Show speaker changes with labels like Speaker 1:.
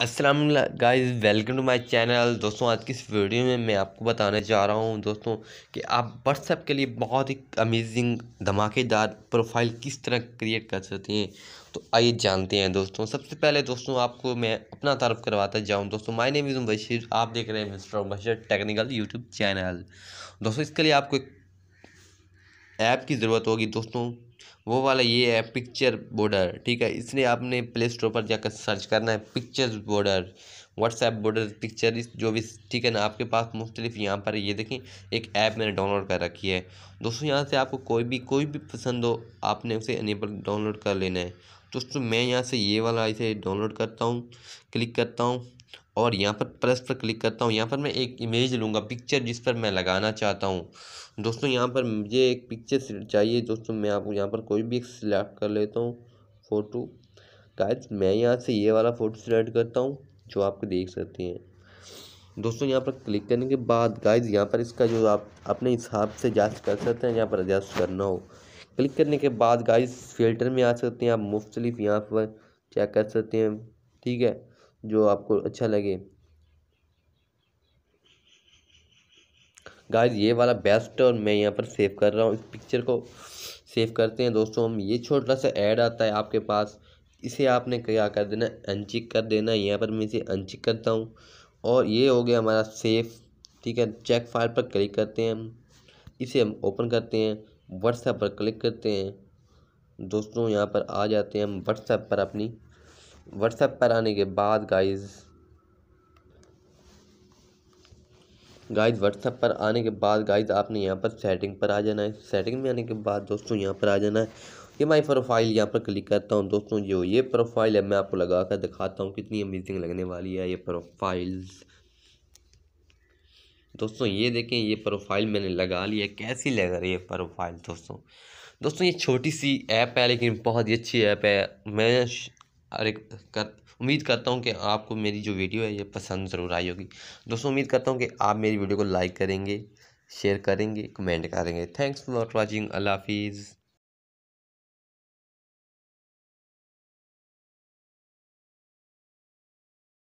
Speaker 1: Aslam guys welcome to my channel दोस्तों आज की इस वीडियो में मैं आपको बताने जा रहा हूं दोस्तों कि आप व्हाट्सएप के लिए बहुत ही अमेजिंग धमाकेदार प्रोफाइल किस तरह क्रिएट कर सकते हैं तो आइए जानते हैं दोस्तों सबसे पहले दोस्तों आपको मैं अपना तारफ़ करवाता जाऊँ दोस्तों माय नेम इज़ बशीर आप देख रहे हैं mister Bashir technical YouTube channel दोस्तों इसके लिए आपको एक ऐप की ज़रूरत होगी दोस्तों वो वाला ये है पिक्चर बॉर्डर ठीक है इसलिए आपने प्ले स्टोर पर जाकर सर्च करना है pictures border WhatsApp border picture जो भी ठीक है ना आपके पास मुख्तलिफ यहाँ पर ये देखें एक ऐप मैंने डाउनलोड कर रखी है दोस्तों यहाँ से आपको कोई भी कोई भी पसंद हो आपने उसे अनेबल डाउनलोड कर लेना है दोस्तों मैं यहाँ से ये वाला इसे डाउनलोड करता हूँ क्लिक करता हूँ और यहाँ पर प्लस पर क्लिक करता हूँ यहाँ पर मैं एक इमेज लूँगा पिक्चर जिस पर मैं लगाना चाहता हूँ दोस्तों यहाँ पर मुझे एक पिक्चर चाहिए दोस्तों मैं आपको यहाँ पर कोई भी एक सिलेक्ट कर लेता हूँ फ़ोटो गाइस मैं यहाँ से ये वाला फ़ोटो सिलेक्ट करता हूँ जो आप देख सकते हैं दोस्तों यहाँ पर क्लिक करने के बाद गाइस यहाँ पर इसका जो आप अपने हिसाब से एडजस्ट कर सकते हैं यहाँ पर एडजस्ट करना हो क्लिक करने के बाद गाइस फिल्टर में आ सकते हैं आप मुख्तलिफ यहाँ पर चेक कर सकते हैं ठीक है जो आपको अच्छा लगे गाइस ये वाला बेस्ट और मैं यहाँ पर सेव कर रहा हूँ इस पिक्चर को सेव करते हैं दोस्तों हम ये छोटा सा ऐड आता है आपके पास इसे आपने क्या कर देना अनचिक कर देना यहाँ पर मैं इसे अनचिक करता हूँ और ये हो गया हमारा सेफ ठीक है चेक फाइल पर क्लिक करते हैं हम इसे हम ओपन करते हैं व्हाट्सएप पर क्लिक करते हैं दोस्तों यहाँ पर आ जाते हैं हम व्हाट्सएप पर अपनी व्हाट्सएप पर आने के बाद गाइस गाइस व्हाट्सएप पर आने के बाद गाइस आपने यहाँ पर सेटिंग पर आ जाना है सेटिंग में आने के बाद दोस्तों यहाँ पर आ जाना है ये माई प्रोफाइल यहाँ पर क्लिक करता हूँ दोस्तों जो ये प्रोफाइल है मैं आपको लगा कर दिखाता हूँ कितनी अमेजिंग लगने वाली है ये प्रोफाइल्स दोस्तों ये देखें ये प्रोफाइल मैंने लगा ली है कैसी लग रही है प्रोफाइल दोस्तों दोस्तों ये छोटी सी ऐप है लेकिन बहुत ही अच्छी ऐप है मैं अरे कर उम्मीद करता हूँ कि आपको मेरी जो वीडियो है ये पसंद ज़रूर आई होगी दोस्तों उम्मीद करता हूँ कि आप मेरी वीडियो को लाइक करेंगे शेयर करेंगे कमेंट करेंगे थैंक्स फॉर वॉचिंग अल्लाह हाफिज़